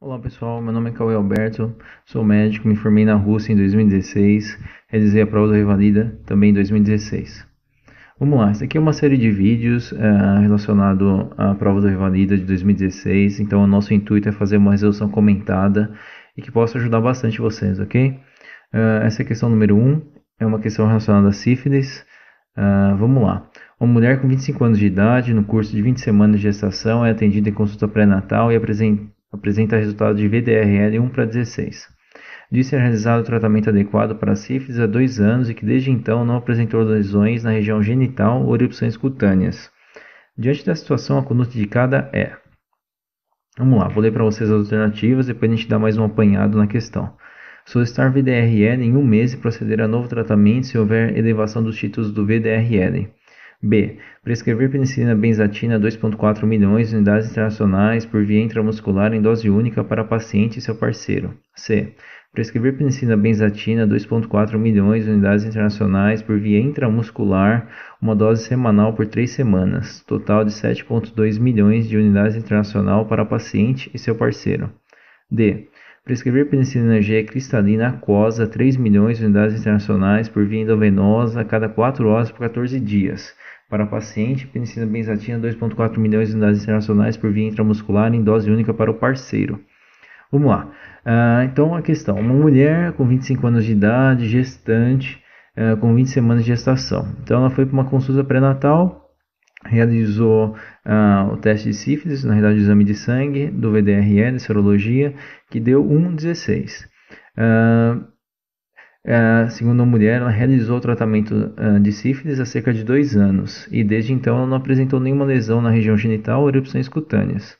Olá pessoal, meu nome é Cauê Alberto, sou médico, me formei na Rússia em 2016, realizei a prova da Revalida também em 2016. Vamos lá, isso aqui é uma série de vídeos uh, relacionado à prova da Revalida de 2016, então o nosso intuito é fazer uma resolução comentada e que possa ajudar bastante vocês, ok? Uh, essa é a questão número 1, um, é uma questão relacionada a sífilis, uh, vamos lá. Uma mulher com 25 anos de idade, no curso de 20 semanas de gestação, é atendida em consulta pré-natal e apresenta Apresenta resultado de VDRL 1 para 16. Disse ter realizado o tratamento adequado para sífilis há dois anos e que desde então não apresentou lesões na região genital ou erupções cutâneas. Diante da situação, a conduta indicada é. Vamos lá, vou ler para vocês as alternativas, depois a gente dá mais um apanhado na questão. Solicitar VDRL em um mês e proceder a novo tratamento se houver elevação dos títulos do VDRL. B. Prescrever penicilina benzatina 2,4 milhões de unidades internacionais por via intramuscular em dose única para paciente e seu parceiro. C. Prescrever penicilina benzatina 2,4 milhões de unidades internacionais por via intramuscular, uma dose semanal por 3 semanas, total de 7,2 milhões de unidades internacional para paciente e seu parceiro. D. Prescrever penicilina G cristalina aquosa 3 milhões de unidades internacionais por via endovenosa a cada 4 horas por 14 dias. Para paciente, penicilina benzatina 2,4 milhões de unidades internacionais por via intramuscular em dose única para o parceiro. Vamos lá. Ah, então, a questão: uma mulher com 25 anos de idade, gestante, ah, com 20 semanas de gestação. Então, ela foi para uma consulta pré-natal realizou uh, o teste de sífilis, na realidade o exame de sangue do VDRL, serologia, que deu 1,16. Uh, uh, segundo a mulher, ela realizou o tratamento ah, de sífilis há cerca de dois anos e desde então ela não apresentou nenhuma lesão na região genital ou erupções cutâneas.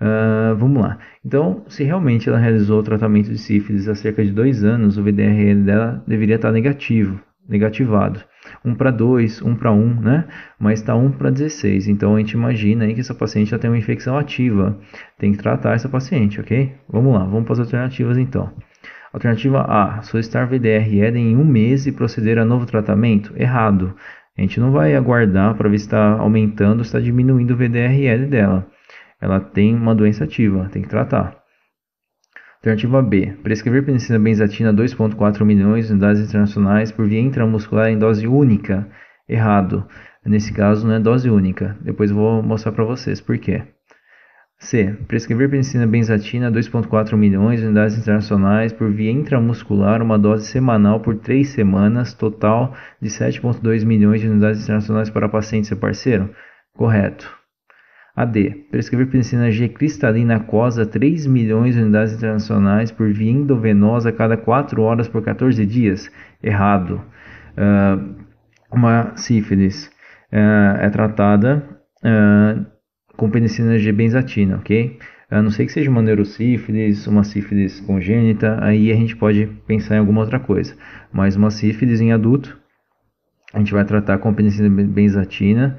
Ah, vamos lá. Então, se realmente ela realizou o tratamento de sífilis há cerca de dois anos, o VDRL dela deveria estar negativo, negativado. 1 para 2, 1 para 1, né? Mas está 1 para 16. Então a gente imagina aí que essa paciente já tem uma infecção ativa. Tem que tratar essa paciente, ok? Vamos lá, vamos para as alternativas então. Alternativa A: solicitar VDR Eden em um mês e proceder a novo tratamento? Errado. A gente não vai aguardar para ver se está aumentando ou está diminuindo o VDR dela. Ela tem uma doença ativa, tem que tratar. Alternativa B. Prescrever penicilina benzatina 2,4 milhões de unidades internacionais por via intramuscular em dose única. Errado. Nesse caso, não é dose única. Depois vou mostrar para vocês por quê. C. Prescrever penicilina benzatina 2,4 milhões de unidades internacionais por via intramuscular, uma dose semanal por 3 semanas, total de 7,2 milhões de unidades internacionais para paciente seu parceiro? Correto. AD. Prescrever penicilina G cristalina aquosa 3 milhões de unidades internacionais por via endovenosa a cada 4 horas por 14 dias. Errado. Uh, uma sífilis uh, é tratada uh, com penicilina G benzatina, ok? A não ser que seja uma neurosífilis, uma sífilis congênita, aí a gente pode pensar em alguma outra coisa. Mas uma sífilis em adulto, a gente vai tratar com penicilina benzatina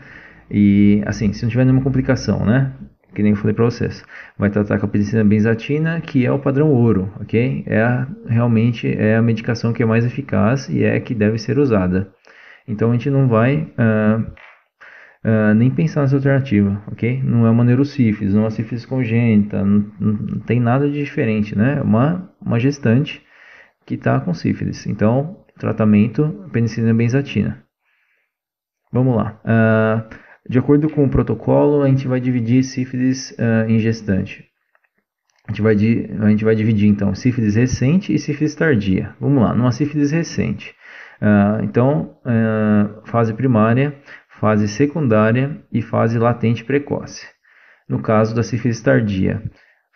e assim, se não tiver nenhuma complicação, né? Que nem eu falei para vocês. Vai tratar com a penicilina benzatina, que é o padrão ouro, ok? É a, realmente é a medicação que é mais eficaz e é a que deve ser usada. Então a gente não vai uh, Uh, nem pensar nessa alternativa, ok? Não é uma sífilis, não é uma sífilis congênita, não, não, tem nada de diferente, né? É uma, uma gestante que está com sífilis. Então, tratamento penicilina benzatina. Vamos lá. Uh, de acordo com o protocolo, a gente vai dividir sífilis uh, em gestante. A gente, vai a gente vai dividir, então, sífilis recente e sífilis tardia. Vamos lá, numa sífilis recente. Uh, então, uh, fase primária, fase secundária e fase latente precoce. No caso da sífilis tardia,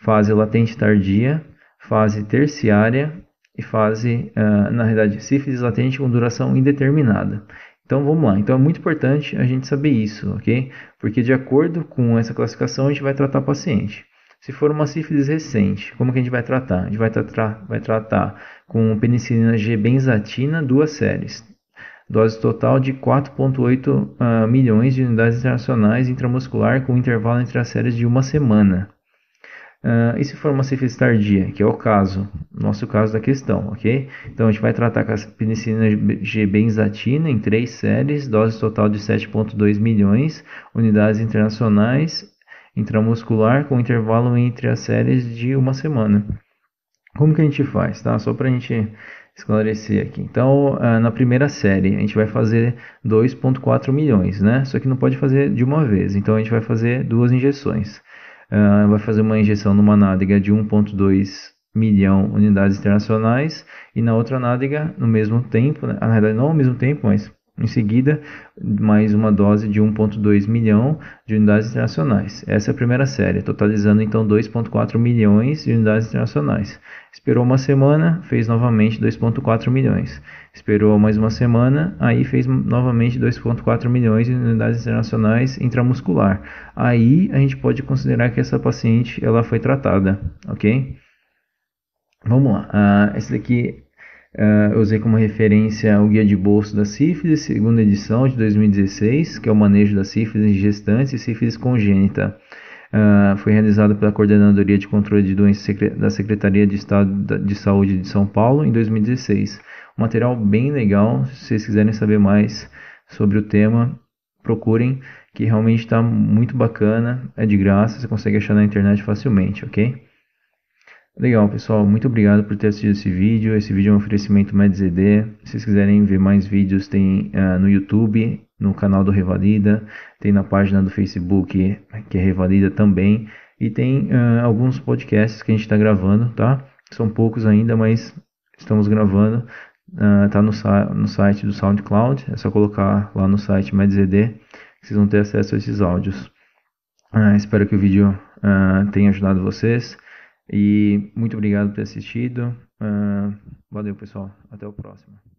fase latente tardia, fase terciária e fase, na realidade, sífilis latente com duração indeterminada. Então vamos lá. Então é muito importante a gente saber isso, ok? Porque de acordo com essa classificação a gente vai tratar o paciente. Se for uma sífilis recente, como que a gente vai tratar? A gente vai, tratar, vai tratar com penicilina G-benzatina, duas séries. Dose total de 4,8 uh, ah, milhões de unidades internacionais intramuscular com intervalo entre as séries de uma semana. Uh, e se for uma sífilis tardia, que é o caso, nosso caso da questão, ok? Então a gente vai tratar com a penicilina G-benzatina em três séries, dose total de 7,2 milhões, unidades internacionais, intramuscular, com intervalo entre as séries de uma semana. Como que a gente faz, tá? Só para a gente esclarecer aqui. Então, ah, na primeira série, a gente vai fazer 2,4 milhões, né? Só que não pode fazer de uma vez, então a gente vai fazer duas injeções. Ah, vai fazer uma injeção numa nádega de 1,2 milhão unidades internacionais e na outra nádega, no mesmo tempo, né? Ah, na verdade não ao mesmo tempo, mas em seguida, mais uma dose de 1,2 milhão de unidades internacionais. Essa é a primeira série, totalizando então 2,4 milhões de unidades internacionais. Esperou uma semana, fez novamente 2,4 milhões. Esperou mais uma semana, aí fez novamente 2,4 milhões de unidades internacionais intramuscular. Aí a gente pode considerar que essa paciente ela foi tratada, ok? Vamos lá. Uh, esse daqui Uh, eu usei como referência o Guia de Bolso da Sífilis, segunda edição de 2016, que é o manejo da sífilis em gestantes e sífilis congênita. Uh, foi realizado pela Coordenadoria de Controle de Doenças da Secretaria de Estado de Saúde de São Paulo em 2016. Um material bem legal, se vocês quiserem saber mais sobre o tema, procurem, que realmente está muito bacana, é de graça, você consegue achar na internet facilmente, ok? Legal, pessoal. Muito obrigado por ter assistido esse vídeo. Esse vídeo é um oferecimento MedZD. Se vocês quiserem ver mais vídeos, tem uh, no YouTube, no canal do Revalida, tem na página do Facebook, que é Revalida também, e tem uh, alguns podcasts que a gente está gravando, tá? São poucos ainda, mas estamos gravando. Uh, tá no, no site do SoundCloud, é só colocar lá no site MedZD, que vocês vão ter acesso a esses áudios. Uh, espero que o vídeo tenha ajudado vocês. E muito obrigado por ter assistido. Uh, valeu, pessoal. Até o próximo.